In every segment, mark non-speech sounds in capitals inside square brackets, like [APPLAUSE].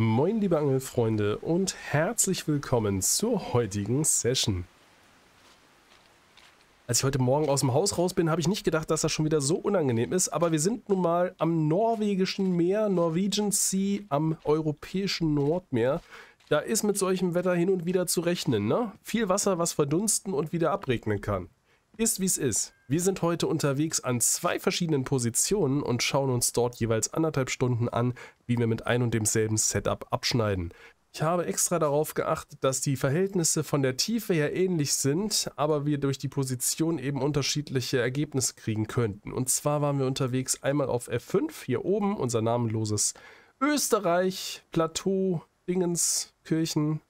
Moin liebe Angelfreunde und herzlich willkommen zur heutigen Session. Als ich heute Morgen aus dem Haus raus bin, habe ich nicht gedacht, dass das schon wieder so unangenehm ist, aber wir sind nun mal am norwegischen Meer, Norwegian Sea, am europäischen Nordmeer. Da ist mit solchem Wetter hin und wieder zu rechnen, ne? Viel Wasser, was verdunsten und wieder abregnen kann. Ist wie es ist. Wir sind heute unterwegs an zwei verschiedenen Positionen und schauen uns dort jeweils anderthalb Stunden an, wie wir mit ein und demselben Setup abschneiden. Ich habe extra darauf geachtet, dass die Verhältnisse von der Tiefe her ähnlich sind, aber wir durch die Position eben unterschiedliche Ergebnisse kriegen könnten. Und zwar waren wir unterwegs einmal auf F5, hier oben, unser namenloses Österreich, Plateau, Dingenskirchen,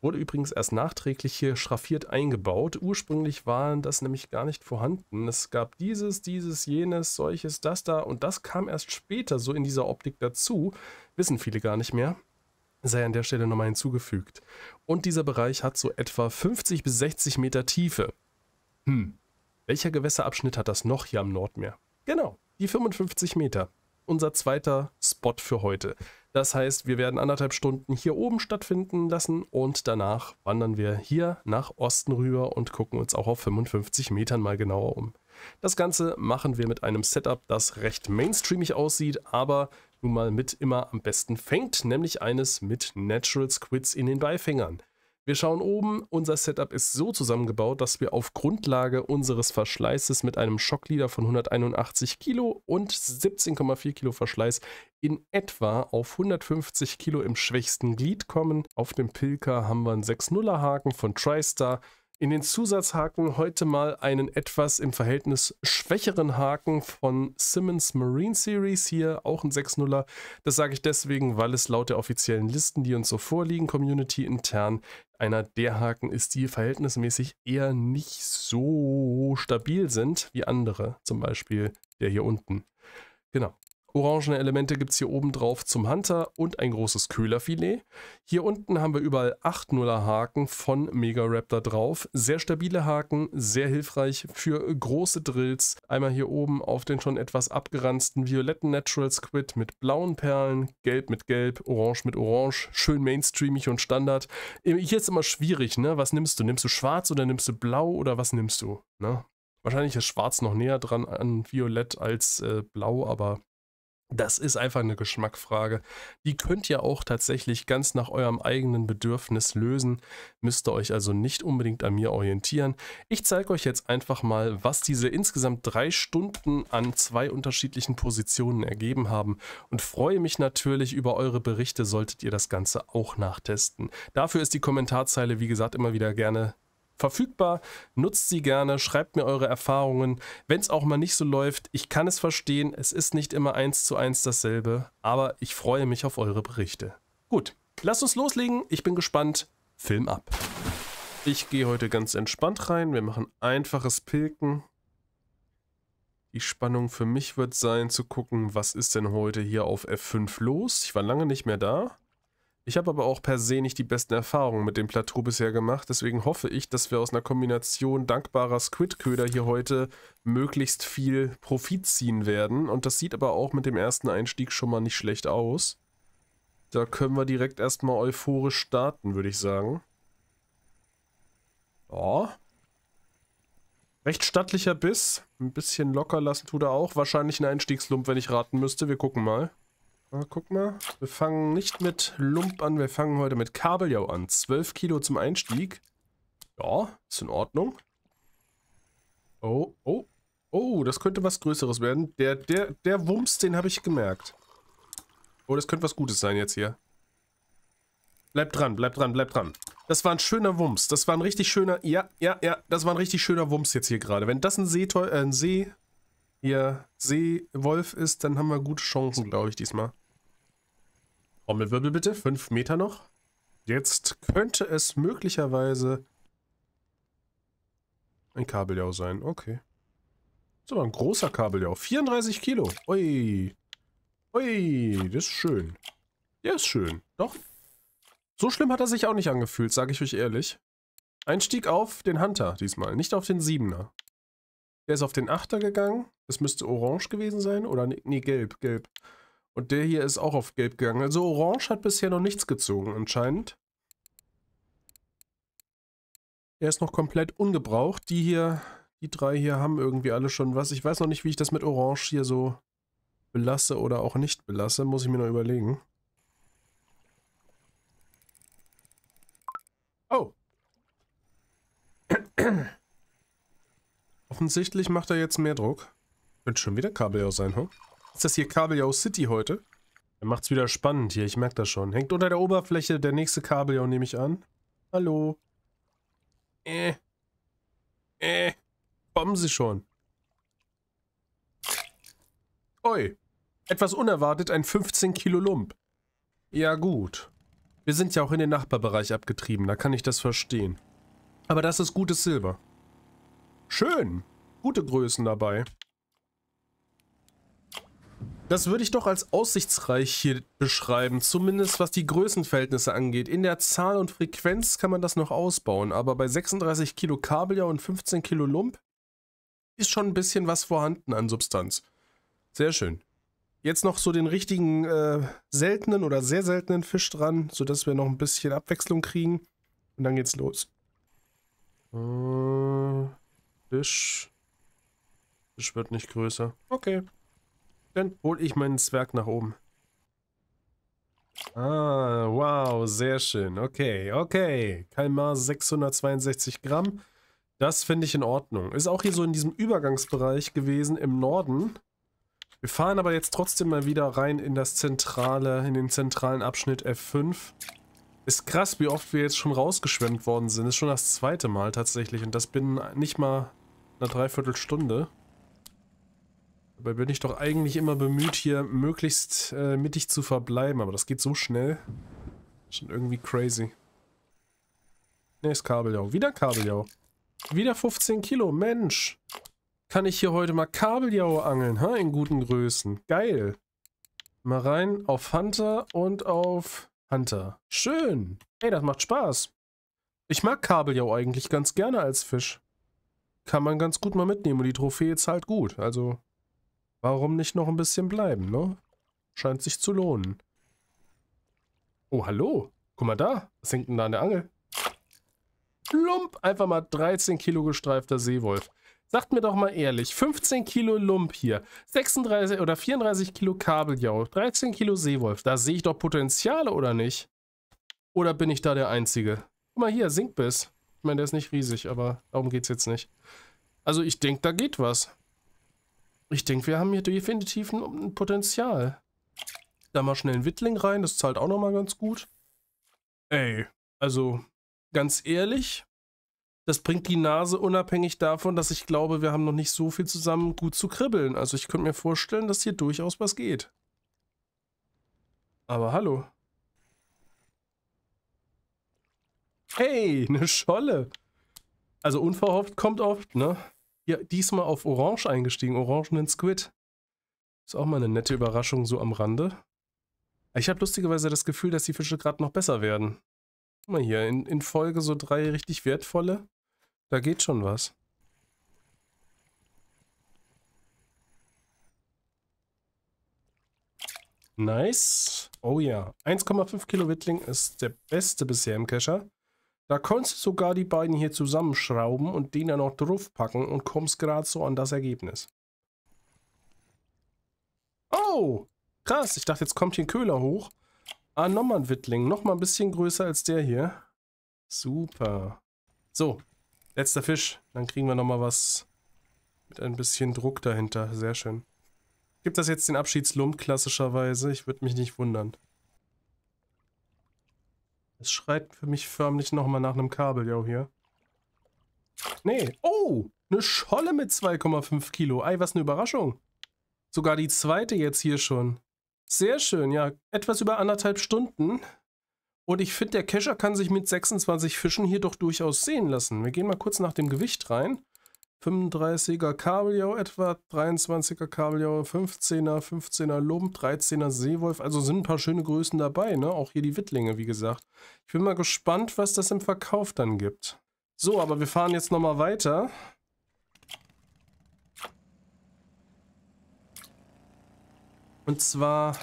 Wurde übrigens erst nachträglich hier schraffiert eingebaut. Ursprünglich waren das nämlich gar nicht vorhanden. Es gab dieses, dieses, jenes, solches, das da und das kam erst später so in dieser Optik dazu. Wissen viele gar nicht mehr. Sei an der Stelle nochmal hinzugefügt. Und dieser Bereich hat so etwa 50 bis 60 Meter Tiefe. Hm, welcher Gewässerabschnitt hat das noch hier am Nordmeer? Genau, die 55 Meter unser zweiter Spot für heute. Das heißt, wir werden anderthalb Stunden hier oben stattfinden lassen und danach wandern wir hier nach Osten rüber und gucken uns auch auf 55 Metern mal genauer um. Das Ganze machen wir mit einem Setup, das recht mainstreamig aussieht, aber nun mal mit immer am besten fängt, nämlich eines mit Natural Squids in den Beifängern. Wir schauen oben, unser Setup ist so zusammengebaut, dass wir auf Grundlage unseres Verschleißes mit einem Schocklieder von 181 Kilo und 17,4 Kilo Verschleiß in etwa auf 150 Kilo im schwächsten Glied kommen. Auf dem Pilker haben wir einen 6-0er Haken von TriStar, in den Zusatzhaken heute mal einen etwas im Verhältnis schwächeren Haken von Simmons Marine Series, hier auch ein 6 0 er Das sage ich deswegen, weil es laut der offiziellen Listen, die uns so vorliegen, Community intern, einer der Haken ist, die verhältnismäßig eher nicht so stabil sind wie andere, zum Beispiel der hier unten. Genau. Orangene Elemente gibt es hier oben drauf zum Hunter und ein großes Köhlerfilet. Hier unten haben wir überall 8 Nuller Haken von Mega Raptor drauf. Sehr stabile Haken, sehr hilfreich für große Drills. Einmal hier oben auf den schon etwas abgeranzten violetten Natural Squid mit blauen Perlen, gelb mit gelb, orange mit orange. Schön mainstreamig und Standard. Hier ist immer schwierig, ne? Was nimmst du? Nimmst du schwarz oder nimmst du blau oder was nimmst du? Ne? Wahrscheinlich ist schwarz noch näher dran an violett als äh, blau, aber das ist einfach eine Geschmackfrage. Die könnt ihr auch tatsächlich ganz nach eurem eigenen Bedürfnis lösen. Müsst ihr euch also nicht unbedingt an mir orientieren. Ich zeige euch jetzt einfach mal, was diese insgesamt drei Stunden an zwei unterschiedlichen Positionen ergeben haben. Und freue mich natürlich über eure Berichte, solltet ihr das Ganze auch nachtesten. Dafür ist die Kommentarzeile, wie gesagt, immer wieder gerne verfügbar. Nutzt sie gerne, schreibt mir eure Erfahrungen. Wenn es auch mal nicht so läuft, ich kann es verstehen, es ist nicht immer eins zu eins dasselbe, aber ich freue mich auf eure Berichte. Gut, lasst uns loslegen, ich bin gespannt. Film ab. Ich gehe heute ganz entspannt rein, wir machen einfaches Pilken. Die Spannung für mich wird sein zu gucken, was ist denn heute hier auf F5 los? Ich war lange nicht mehr da. Ich habe aber auch per se nicht die besten Erfahrungen mit dem Plateau bisher gemacht, deswegen hoffe ich, dass wir aus einer Kombination dankbarer Squid-Köder hier heute möglichst viel Profit ziehen werden. Und das sieht aber auch mit dem ersten Einstieg schon mal nicht schlecht aus. Da können wir direkt erstmal euphorisch starten, würde ich sagen. Oh. Recht stattlicher Biss. Ein bisschen locker lassen tut er auch. Wahrscheinlich ein Einstiegslump, wenn ich raten müsste. Wir gucken mal. Na, ah, guck mal. Wir fangen nicht mit Lump an, wir fangen heute mit Kabeljau an. 12 Kilo zum Einstieg. Ja, ist in Ordnung. Oh, oh. Oh, das könnte was Größeres werden. Der, der, der Wumms, den habe ich gemerkt. Oh, das könnte was Gutes sein jetzt hier. Bleib dran, bleib dran, bleib dran. Das war ein schöner Wumms. Das war ein richtig schöner... Ja, ja, ja. Das war ein richtig schöner Wumms jetzt hier gerade. Wenn das ein, Seeteu äh, ein See... Hier... Seewolf ist, dann haben wir gute Chancen, glaube ich, diesmal. Trommelwirbel bitte, 5 Meter noch. Jetzt könnte es möglicherweise ein Kabeljau sein. Okay. So, ein großer Kabeljau. 34 Kilo. Ui. Ui, das ist schön. Der ist schön. Doch. So schlimm hat er sich auch nicht angefühlt, sage ich euch ehrlich. Einstieg auf den Hunter diesmal, nicht auf den Siebener. Der ist auf den Achter gegangen. Es müsste orange gewesen sein. Oder ne, nee gelb, gelb. Und der hier ist auch auf gelb gegangen. Also orange hat bisher noch nichts gezogen anscheinend. Er ist noch komplett ungebraucht. Die hier, die drei hier haben irgendwie alle schon was. Ich weiß noch nicht, wie ich das mit orange hier so belasse oder auch nicht belasse. Muss ich mir noch überlegen. Oh. [CLEARS THROAT] Offensichtlich macht er jetzt mehr Druck. Wird schon wieder Kabel aus sein, huh? Ist das hier Kabeljau City heute? Er macht's wieder spannend hier, ich merke das schon. Hängt unter der Oberfläche der nächste Kabeljau, nehme ich an. Hallo. Äh. Äh. Kommen Sie schon. Oi. Etwas unerwartet ein 15 Kilo Lump. Ja gut. Wir sind ja auch in den Nachbarbereich abgetrieben, da kann ich das verstehen. Aber das ist gutes Silber. Schön. Gute Größen dabei. Das würde ich doch als aussichtsreich hier beschreiben, zumindest was die Größenverhältnisse angeht. In der Zahl und Frequenz kann man das noch ausbauen, aber bei 36 Kilo Kabeljau und 15 Kilo Lump ist schon ein bisschen was vorhanden an Substanz. Sehr schön. Jetzt noch so den richtigen äh, seltenen oder sehr seltenen Fisch dran, sodass wir noch ein bisschen Abwechslung kriegen. Und dann geht's los. Äh, Fisch. Fisch wird nicht größer. Okay. Dann hole ich meinen Zwerg nach oben. Ah, wow, sehr schön. Okay, okay. Kalmar 662 Gramm. Das finde ich in Ordnung. Ist auch hier so in diesem Übergangsbereich gewesen im Norden. Wir fahren aber jetzt trotzdem mal wieder rein in das zentrale, in den zentralen Abschnitt F5. Ist krass, wie oft wir jetzt schon rausgeschwemmt worden sind. Ist schon das zweite Mal tatsächlich und das binnen nicht mal einer Dreiviertelstunde. Dabei bin ich doch eigentlich immer bemüht, hier möglichst äh, mittig zu verbleiben, aber das geht so schnell. Schon irgendwie crazy. Ne, ist Kabeljau. Wieder Kabeljau. Wieder 15 Kilo. Mensch. Kann ich hier heute mal Kabeljau angeln, ha? In guten Größen. Geil. Mal rein auf Hunter und auf Hunter. Schön. Ey, das macht Spaß. Ich mag Kabeljau eigentlich ganz gerne als Fisch. Kann man ganz gut mal mitnehmen und die Trophäe zahlt gut. Also Warum nicht noch ein bisschen bleiben, ne? Scheint sich zu lohnen. Oh, hallo. Guck mal da. Was hängt denn da an der Angel? Lump. Einfach mal 13 Kilo gestreifter Seewolf. Sagt mir doch mal ehrlich, 15 Kilo Lump hier, 36 oder 34 Kilo Kabeljau, 13 Kilo Seewolf. Da sehe ich doch Potenziale, oder nicht? Oder bin ich da der Einzige? Guck mal hier, Sinkbiss. Ich meine, der ist nicht riesig, aber darum geht es jetzt nicht. Also ich denke, da geht was. Ich denke, wir haben hier definitiv ein Potenzial. Da mal schnell einen Wittling rein, das zahlt auch nochmal ganz gut. Ey, also ganz ehrlich, das bringt die Nase unabhängig davon, dass ich glaube, wir haben noch nicht so viel zusammen gut zu kribbeln. Also ich könnte mir vorstellen, dass hier durchaus was geht. Aber hallo. Hey, [LAUGHS] eine Scholle. Also unverhofft kommt oft, ne? ja, diesmal auf Orange eingestiegen. Orangenen Squid. Ist auch mal eine nette Überraschung so am Rande. Ich habe lustigerweise das Gefühl, dass die Fische gerade noch besser werden. Guck mal hier, in, in Folge so drei richtig wertvolle. Da geht schon was. Nice. Oh ja. 1,5 Kilo Wittling ist der beste bisher im Kescher. Da konntest du sogar die beiden hier zusammenschrauben und den dann noch packen und kommst gerade so an das Ergebnis. Oh, krass. Ich dachte, jetzt kommt hier ein Köhler hoch. Ah, nochmal ein Wittling. Nochmal ein bisschen größer als der hier. Super. So, letzter Fisch. Dann kriegen wir nochmal was mit ein bisschen Druck dahinter. Sehr schön. Gibt das jetzt den Abschiedslump klassischerweise? Ich würde mich nicht wundern. Es schreit für mich förmlich nochmal nach einem Kabel, Kabeljau hier. Nee. Oh! Eine Scholle mit 2,5 Kilo. Ei, was eine Überraschung. Sogar die zweite jetzt hier schon. Sehr schön, ja. Etwas über anderthalb Stunden. Und ich finde, der Kescher kann sich mit 26 Fischen hier doch durchaus sehen lassen. Wir gehen mal kurz nach dem Gewicht rein. 35er Kabeljau etwa, 23er Kabeljau, 15er, 15er Lump, 13er Seewolf. Also sind ein paar schöne Größen dabei, ne? Auch hier die Wittlinge, wie gesagt. Ich bin mal gespannt, was das im Verkauf dann gibt. So, aber wir fahren jetzt nochmal weiter. Und zwar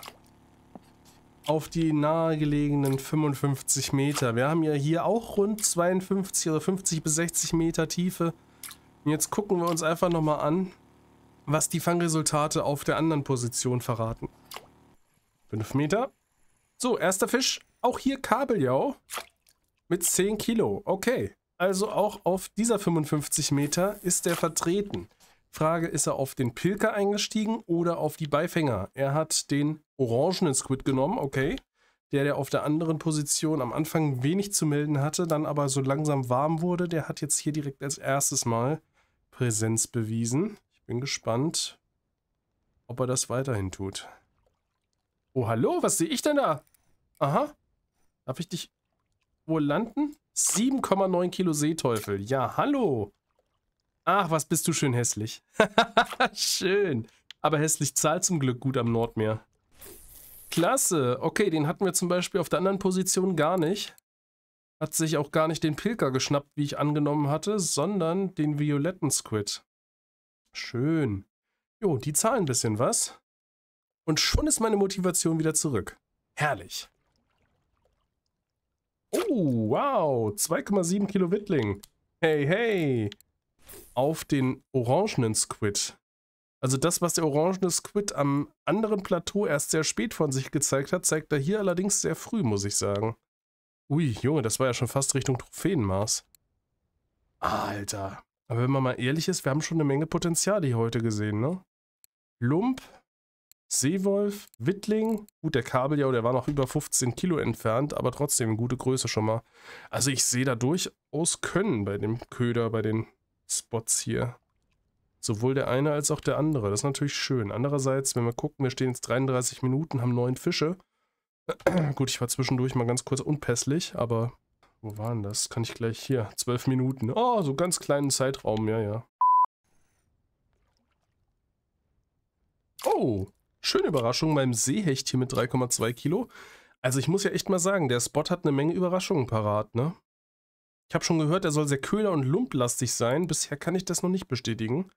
auf die nahegelegenen 55 Meter. Wir haben ja hier auch rund 52 oder 50 bis 60 Meter Tiefe. Und jetzt gucken wir uns einfach nochmal an, was die Fangresultate auf der anderen Position verraten. 5 Meter. So, erster Fisch. Auch hier Kabeljau mit 10 Kilo. Okay. Also auch auf dieser 55 Meter ist er vertreten. Frage, ist er auf den Pilker eingestiegen oder auf die Beifänger? Er hat den orangenen Squid genommen, okay. Der, der auf der anderen Position am Anfang wenig zu melden hatte, dann aber so langsam warm wurde, der hat jetzt hier direkt als erstes Mal Präsenz bewiesen. Ich bin gespannt, ob er das weiterhin tut. Oh, hallo, was sehe ich denn da? Aha. Darf ich dich wohl landen? 7,9 Kilo Seeteufel. Ja, hallo. Ach, was bist du schön hässlich. [LAUGHS] schön. Aber hässlich zahlt zum Glück gut am Nordmeer. Klasse. Okay, den hatten wir zum Beispiel auf der anderen Position gar nicht hat sich auch gar nicht den Pilker geschnappt, wie ich angenommen hatte, sondern den violetten Squid. Schön. Jo, die zahlen ein bisschen was. Und schon ist meine Motivation wieder zurück. Herrlich. Oh, wow. 2,7 Kilo Wittling. Hey, hey. Auf den orangenen Squid. Also das, was der orangene Squid am anderen Plateau erst sehr spät von sich gezeigt hat, zeigt er hier allerdings sehr früh, muss ich sagen. Ui, Junge, das war ja schon fast Richtung Trophäenmaß. Alter. Aber wenn man mal ehrlich ist, wir haben schon eine Menge Potenzial hier heute gesehen, ne? Lump, Seewolf, Wittling. Gut, der Kabeljau, der war noch über 15 Kilo entfernt, aber trotzdem gute Größe schon mal. Also ich sehe da durchaus Können bei dem Köder, bei den Spots hier. Sowohl der eine als auch der andere. Das ist natürlich schön. Andererseits, wenn wir gucken, wir stehen jetzt 33 Minuten, haben neun Fische. [CLEARS THROAT] Gut, ich war zwischendurch mal ganz kurz unpässlich, aber wo waren das? Kann ich gleich hier. Zwölf Minuten. Oh, so ganz kleinen Zeitraum, ja, ja. Oh, schöne Überraschung beim Seehecht hier mit 3,2 Kilo. Also ich muss ja echt mal sagen, der Spot hat eine Menge Überraschungen parat, ne? Ich habe schon gehört, er soll sehr köhler- und lumplastig sein. Bisher kann ich das noch nicht bestätigen.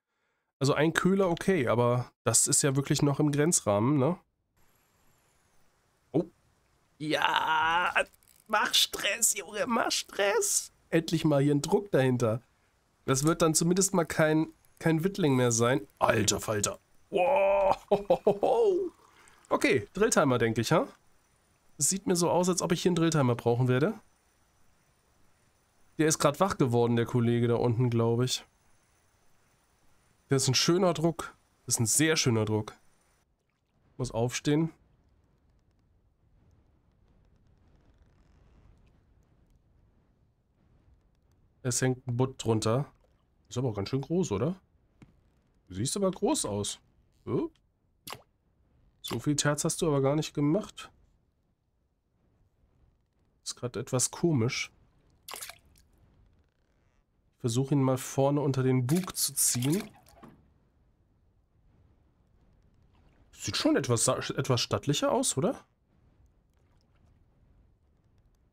Also ein Köhler okay, aber das ist ja wirklich noch im Grenzrahmen, ne? Ja, mach Stress, Junge, mach Stress. Endlich mal hier ein Druck dahinter. Das wird dann zumindest mal kein, kein Wittling mehr sein. Alter Falter. Wow. Okay, Drilltimer, denke ich, ha? Das sieht mir so aus, als ob ich hier einen Drilltimer brauchen werde. Der ist gerade wach geworden, der Kollege da unten, glaube ich. Das ist ein schöner Druck. Das ist ein sehr schöner Druck. Muss aufstehen. Es hängt ein Butt drunter. Ist aber auch ganz schön groß, oder? Du siehst aber groß aus. So, so viel Terz hast du aber gar nicht gemacht. Ist gerade etwas komisch. Ich versuche ihn mal vorne unter den Bug zu ziehen. Sieht schon etwas, etwas stattlicher aus, oder?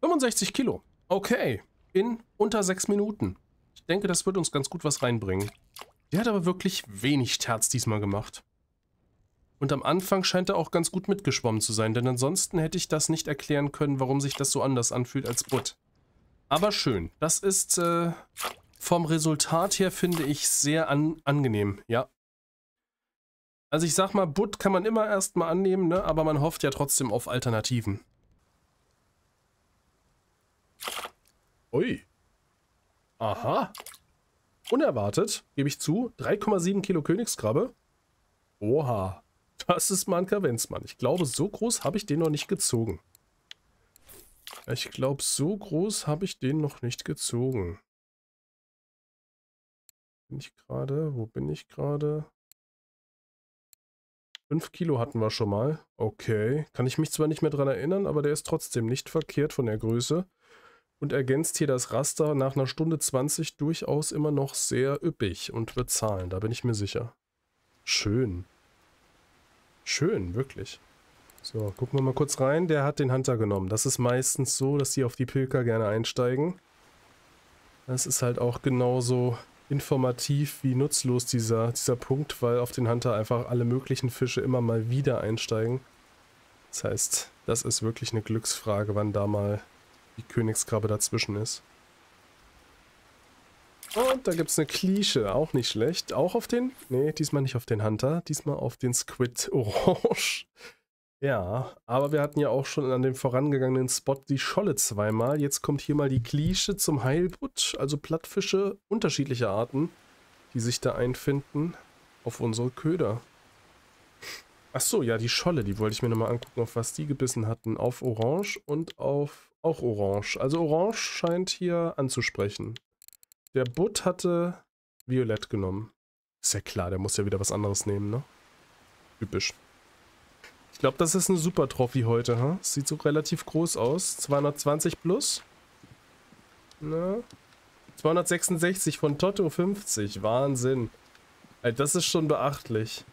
65 Kilo. Okay in unter sechs Minuten. Ich denke, das wird uns ganz gut was reinbringen. Der hat aber wirklich wenig Terz diesmal gemacht. Und am Anfang scheint er auch ganz gut mitgeschwommen zu sein, denn ansonsten hätte ich das nicht erklären können, warum sich das so anders anfühlt als Butt. Aber schön. Das ist äh, vom Resultat her, finde ich, sehr an angenehm, ja. Also ich sag mal, Butt kann man immer erstmal annehmen, ne? aber man hofft ja trotzdem auf Alternativen. Ui. Aha. Unerwartet, gebe ich zu, 3,7 Kilo Königskrabbe. Oha. Das ist mal ein Kavenzmann. Ich glaube, so groß habe ich den noch nicht gezogen. Ich glaube, so groß habe ich den noch nicht gezogen. Bin ich gerade? Wo bin ich gerade? 5 Kilo hatten wir schon mal. Okay. Kann ich mich zwar nicht mehr dran erinnern, aber der ist trotzdem nicht verkehrt von der Größe und ergänzt hier das Raster nach einer Stunde 20 durchaus immer noch sehr üppig und wird zahlen, da bin ich mir sicher. Schön. Schön, wirklich. So, gucken wir mal kurz rein. Der hat den Hunter genommen. Das ist meistens so, dass die auf die Pilker gerne einsteigen. Das ist halt auch genauso informativ wie nutzlos dieser, dieser Punkt, weil auf den Hunter einfach alle möglichen Fische immer mal wieder einsteigen. Das heißt, das ist wirklich eine Glücksfrage, wann da mal die Königskrabbe dazwischen ist. Und da gibt es eine Klische, auch nicht schlecht. Auch auf den, nee, diesmal nicht auf den Hunter, diesmal auf den Squid Orange. Ja, aber wir hatten ja auch schon an dem vorangegangenen Spot die Scholle zweimal. Jetzt kommt hier mal die Klische zum Heilbutt, also Plattfische unterschiedlicher Arten, die sich da einfinden auf unsere Köder. Achso, ja, die Scholle, die wollte ich mir nochmal angucken, auf was die gebissen hatten. Auf Orange und auf auch Orange. Also Orange scheint hier anzusprechen. Der Butt hatte Violett genommen. Ist ja klar, der muss ja wieder was anderes nehmen, ne? Typisch. Ich glaube, das ist ein super Trophy heute, ha? Huh? Sieht so relativ groß aus. 220 plus. Ne? 266 von Toto 50. Wahnsinn. Alter, Das ist schon beachtlich.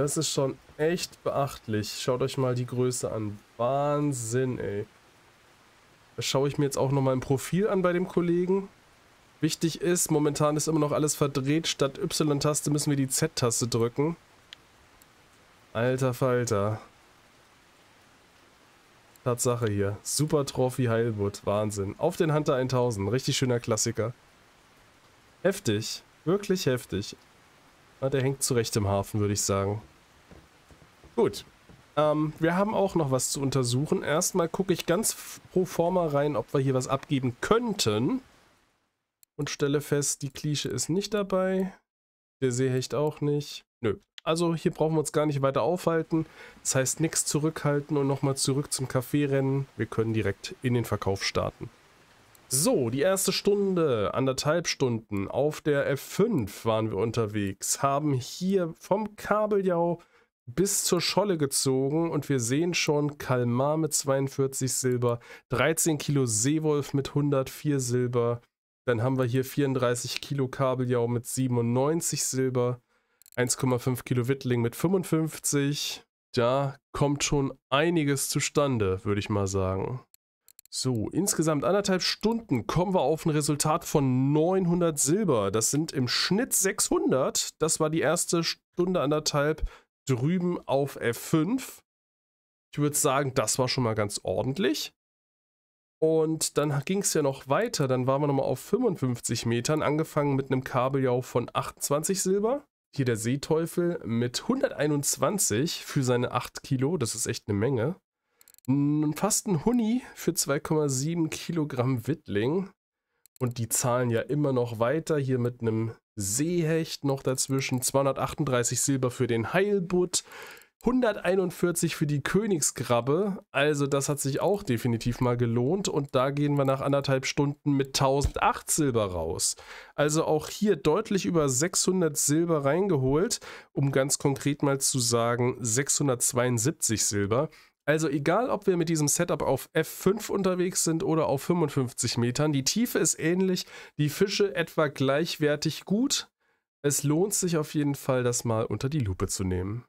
Das ist schon echt beachtlich. Schaut euch mal die Größe an. Wahnsinn, ey. Das schaue ich mir jetzt auch nochmal im Profil an bei dem Kollegen. Wichtig ist, momentan ist immer noch alles verdreht. Statt Y-Taste müssen wir die Z-Taste drücken. Alter Falter. Tatsache hier. Super Trophy Heilwood. Wahnsinn. Auf den Hunter 1000. Richtig schöner Klassiker. Heftig. Wirklich heftig. Ah, der hängt zurecht im Hafen, würde ich sagen. Gut. Ähm, wir haben auch noch was zu untersuchen. Erstmal gucke ich ganz pro forma rein, ob wir hier was abgeben könnten. Und stelle fest, die Klische ist nicht dabei. Der Seehecht auch nicht. Nö. Also hier brauchen wir uns gar nicht weiter aufhalten. Das heißt, nichts zurückhalten und nochmal zurück zum Café rennen. Wir können direkt in den Verkauf starten. So, die erste Stunde, anderthalb Stunden auf der F5 waren wir unterwegs, haben hier vom Kabeljau bis zur Scholle gezogen und wir sehen schon Kalmar mit 42 Silber, 13 Kilo Seewolf mit 104 Silber, dann haben wir hier 34 Kilo Kabeljau mit 97 Silber, 1,5 Kilo Wittling mit 55. Da kommt schon einiges zustande, würde ich mal sagen. So, insgesamt anderthalb Stunden kommen wir auf ein Resultat von 900 Silber. Das sind im Schnitt 600. Das war die erste Stunde anderthalb drüben auf F5. Ich würde sagen, das war schon mal ganz ordentlich. Und dann ging es ja noch weiter. Dann waren wir nochmal auf 55 Metern, angefangen mit einem Kabeljau von 28 Silber. Hier der Seeteufel mit 121 für seine 8 Kilo. Das ist echt eine Menge. Fast ein Huni für 2,7 Kilogramm Wittling. Und die zahlen ja immer noch weiter. Hier mit einem Seehecht noch dazwischen, 238 Silber für den Heilbutt, 141 für die Königsgrabbe, Also das hat sich auch definitiv mal gelohnt. Und da gehen wir nach anderthalb Stunden mit 1008 Silber raus. Also auch hier deutlich über 600 Silber reingeholt. Um ganz konkret mal zu sagen, 672 Silber. Also egal, ob wir mit diesem Setup auf F5 unterwegs sind oder auf 55 Metern, die Tiefe ist ähnlich, die Fische etwa gleichwertig gut. Es lohnt sich auf jeden Fall, das mal unter die Lupe zu nehmen.